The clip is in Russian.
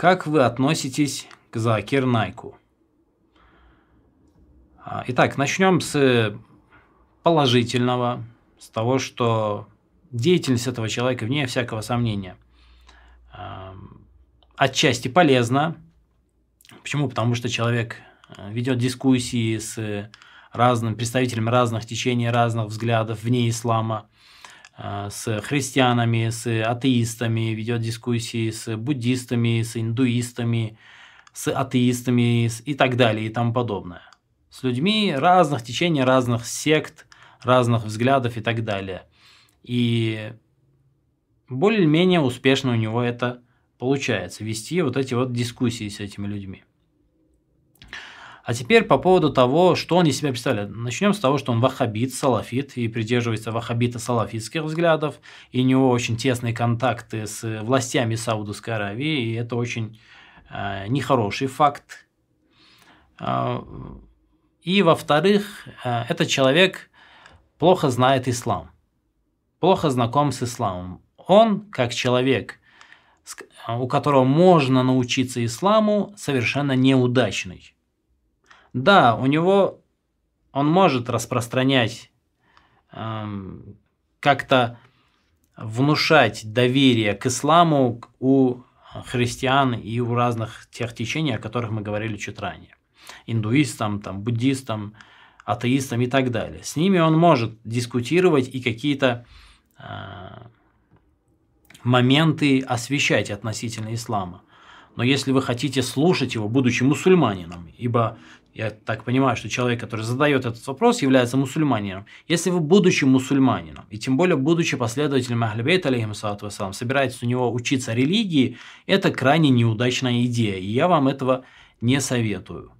Как вы относитесь к Закер Найку? А, итак, начнем с положительного, с того, что деятельность этого человека, вне всякого сомнения, а, отчасти полезна. Почему? Потому что человек а, ведет дискуссии с разным, представителями разных течений, разных взглядов вне ислама – а, с христианами, с атеистами, ведет дискуссии с буддистами, с индуистами, с атеистами и так далее и тому подобное. С людьми разных течений, разных сект, разных взглядов и так далее. И более-менее успешно у него это получается, вести вот эти вот дискуссии с этими людьми. А теперь по поводу того, что он из себя представляет. Начнем с того, что он ваххабит, салафит и придерживается ваххабита-салафитских взглядов. И у него очень тесные контакты с э, властями Саудовской Аравии, и это очень э, нехороший факт. А, и во-вторых, э, этот человек плохо знает ислам, плохо знаком с исламом. Он, как человек, у которого можно научиться исламу, совершенно неудачный. Да, у него он может распространять, эм, как-то внушать доверие к исламу у христиан и у разных тех течений, о которых мы говорили чуть ранее. Индуистам, там, буддистам, атеистам и так далее. С ними он может дискутировать и какие-то э, моменты освещать относительно ислама. Но если вы хотите слушать его, будучи мусульманином, ибо я так понимаю, что человек, который задает этот вопрос, является мусульманином. Если вы, будучи мусульманином, и тем более будучи последователем Ахлибейта, алейхиссалату вассалам, собираетесь у него учиться религии, это крайне неудачная идея, и я вам этого не советую.